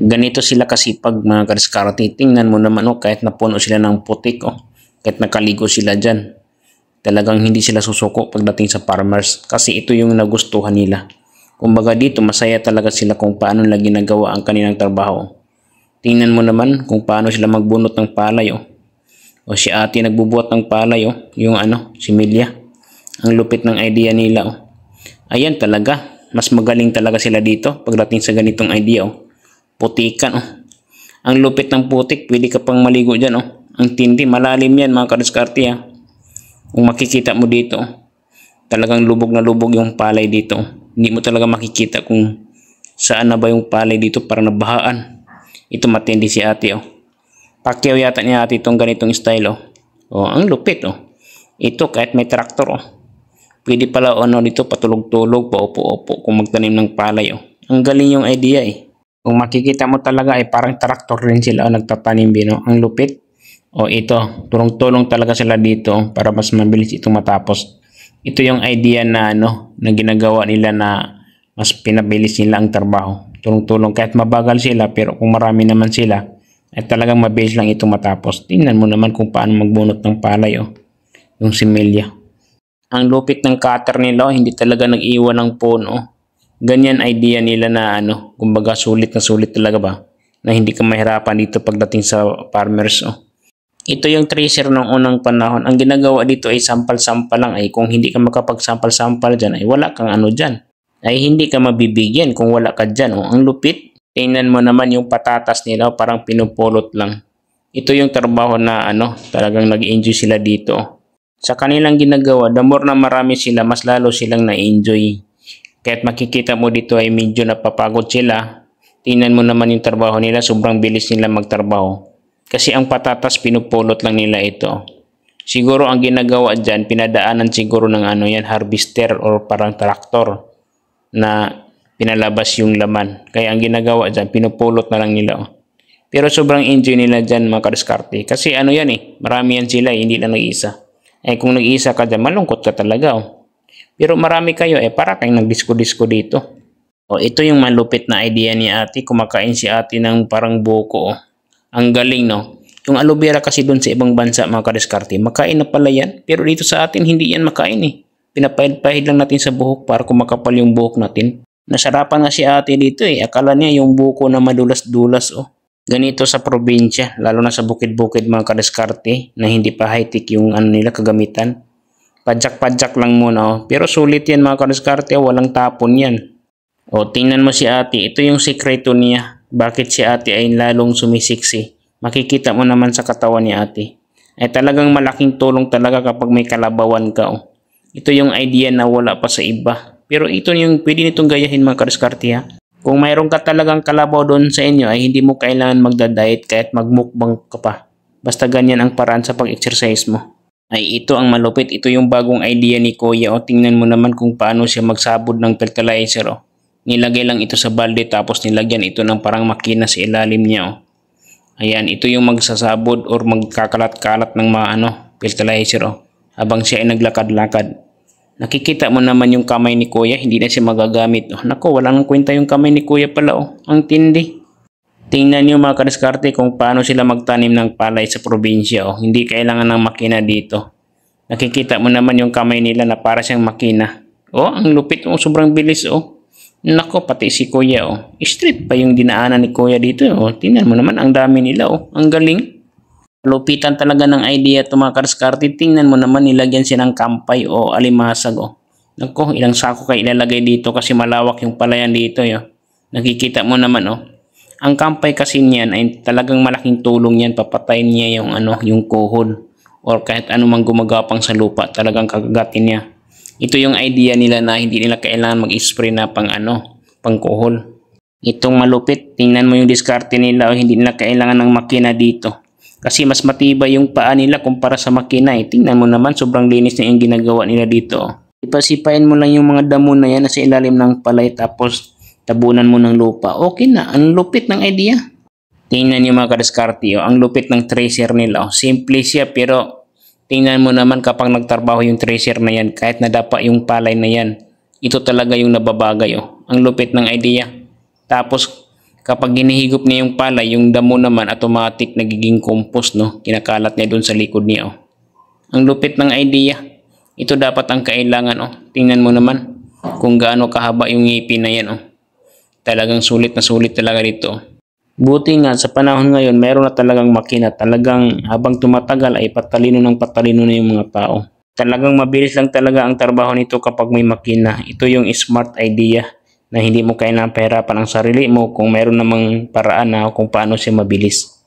Ganito sila kasipag mga kadiskarte. Titingnan mo naman oh, kahit napuno sila ng putik oh, kahit nakaligo sila dyan. Talagang hindi sila susuko pagdating sa farmers kasi ito yung nagustuhan nila. Kumbaga dito masaya talaga sila kung paano lagi ginagawa ang kanilang trabaho. Tingnan mo naman kung paano sila magbunot ng palay oh. O si ate nagbubuhat ng palay oh, yung ano, si Milya. Ang lupit ng idea nila oh. Ayan talaga, mas magaling talaga sila dito pagdating sa ganitong idea oh. Putikan oh. Ang lupit ng putik, pwede ka pang maligo dyan oh. Ang tindi, malalim yan mga kadiskarte ah. Kung makikita mo dito oh. Talagang lubog na lubog yung palay dito. Oh. Hindi mo talaga makikita kung saan na ba yung palay dito para nabahaan. Ito matindi si ate oh. Pakyaw yata niya ate itong ganitong style oh. Oh, ang lupit oh. Ito kahit may traktor oh. Pwede pala ano dito patulog-tulog, paupo-upo kung magtanim ng palay oh. Ang galing yung idea eh. Kung makikita mo talaga ay eh, parang traktor rin sila ang nagtatanim din. No? Ang lupit. O ito, tulong-tulong talaga sila dito para mas mabilis itong matapos. Ito yung idea na ano, na ginagawa nila na mas pinabilis nila ang trabaho. Tulong-tulong kahit mabagal sila pero kung marami naman sila ay talagang mabilis lang itong matapos. Tingnan mo naman kung paano magbunot ng palay o oh, yung similya. Ang lupit ng cutter nila, oh, hindi talaga nag-iwan ng puno ganyan idea nila na ano, kumbaga sulit na sulit talaga ba na hindi ka mahirapan dito pagdating sa farmers. Oh. Ito yung tracer ng unang panahon. Ang ginagawa dito ay sample-sample lang ay kung hindi ka makapag-sample-sample dyan ay wala kang ano dyan. Ay hindi ka mabibigyan kung wala ka dyan. Oh. Ang lupit. Tingnan mo naman yung patatas nila oh, parang pinupulot lang. Ito yung trabaho na ano, talagang nag-enjoy sila dito. Oh. sa kanilang ginagawa, the more na marami sila, mas lalo silang na-enjoy. Kahit makikita mo dito ay medyo napapagod sila, tingnan mo naman yung trabaho nila, sobrang bilis nila magtrabaho. Kasi ang patatas pinupulot lang nila ito. Siguro ang ginagawa dyan, pinadaanan siguro ng ano yan, harvester or parang traktor na pinalabas yung laman. Kaya ang ginagawa dyan, pinupulot na lang nila. Oh. Pero sobrang enjoy nila dyan mga kadiskarte. Kasi ano yan eh, marami yan sila eh, hindi lang nag-isa. Eh kung nag-isa ka dyan, malungkot ka talaga oh. Pero marami kayo eh, para kayong nagdisko disco dito. O, oh, ito yung malupit na idea ni ate. Kumakain si ate ng parang buko. Oh. Ang galing, no? Yung aloe vera kasi doon sa ibang bansa, mga kadiskarte, makain na pala yan. Pero dito sa atin, hindi yan makain eh. Pinapahid-pahid lang natin sa buhok para kumakapal yung buhok natin. Nasarapan nga si ate dito eh. Akala niya yung buko na madulas-dulas oh. Ganito sa probinsya, lalo na sa bukid-bukid mga kadiskarte na hindi pa high-tech yung ano nila kagamitan Padyak-padyak lang muna. Oh. Pero sulit yan mga karuskarte. Oh. Walang tapon yan. O oh, tingnan mo si ate. Ito yung sikreto niya. Bakit si ate ay lalong sumisiksi. Makikita mo naman sa katawan ni ate. Ay talagang malaking tulong talaga kapag may kalabawan ka. Oh. Ito yung idea na wala pa sa iba. Pero ito yung pwede nitong gayahin mga karuskarte ha. Kung mayroon ka talagang kalabaw doon sa inyo ay hindi mo kailangan magda-diet kahit magmukbang ka pa. Basta ganyan ang paraan sa pag-exercise mo ay ito ang malupit. Ito yung bagong idea ni Kuya. O tingnan mo naman kung paano siya magsabod ng fertilizer. O. Nilagay lang ito sa balde tapos nilagyan ito ng parang makina sa ilalim niya. O. Ayan, ito yung magsasabod or magkakalat-kalat ng mga ano, fertilizer. O. Habang siya ay naglakad-lakad. Nakikita mo naman yung kamay ni Kuya, hindi na siya magagamit. O, nako, nang kwenta yung kamay ni Kuya pala. oh. Ang tindi. Tingnan niyo mga kadiskarte kung paano sila magtanim ng palay sa probinsya. Oh. Hindi kailangan ng makina dito. Nakikita mo naman yung kamay nila na para siyang makina. Oh, ang lupit. Oh, sobrang bilis. Oh. Nako, pati si kuya. Oh. Street pa yung dinaanan ni kuya dito. Oh. Tingnan mo naman, ang dami nila. Oh. Ang galing. Lupitan talaga ng idea ito mga kadiskarte. Tingnan mo naman, nilagyan siya ng kampay o oh, alimasag. Oh. Nako, ilang sako kayo ilalagay dito kasi malawak yung palayan dito. Oh. Nakikita mo naman. Oh ang kampay kasi niyan ay talagang malaking tulong niyan Papatayin niya yung, ano, yung kuhol or kahit anumang gumagapang sa lupa talagang kagagatin niya. Ito yung idea nila na hindi nila kailangan mag-spray na pang ano, pang kuhol. Itong malupit, tingnan mo yung diskarte nila o oh, hindi nila kailangan ng makina dito. Kasi mas matibay yung paa nila kumpara sa makina eh. Tingnan mo naman, sobrang linis na yung ginagawa nila dito. Oh. Ipasipain mo lang yung mga damo na yan na sa ilalim ng palay tapos tabunan mo ng lupa, okay na. Ang lupit ng idea. Tingnan niyo mga kadiskarte, oh, ang lupit ng tracer nila. Oh. Simple siya pero tingnan mo naman kapag nagtarbaho yung tracer na yan, kahit nadapa yung palay na yan, ito talaga yung nababagay. Oh. Ang lupit ng idea. Tapos kapag ginihigop niya yung palay, yung damo naman automatic nagiging compost. No? Kinakalat niya doon sa likod niya. Oh. Ang lupit ng idea. Ito dapat ang kailangan. Oh. Tingnan mo naman kung gaano kahaba yung ngipin na yan. Oh. Talagang sulit na sulit talaga dito. Buti nga sa panahon ngayon meron na talagang makina. Talagang habang tumatagal ay patalino ng patalino na yung mga tao. Talagang mabilis lang talaga ang trabaho nito kapag may makina. Ito yung smart idea na hindi mo kailangan pahirapan ang sarili mo kung meron namang paraan na kung paano siya mabilis.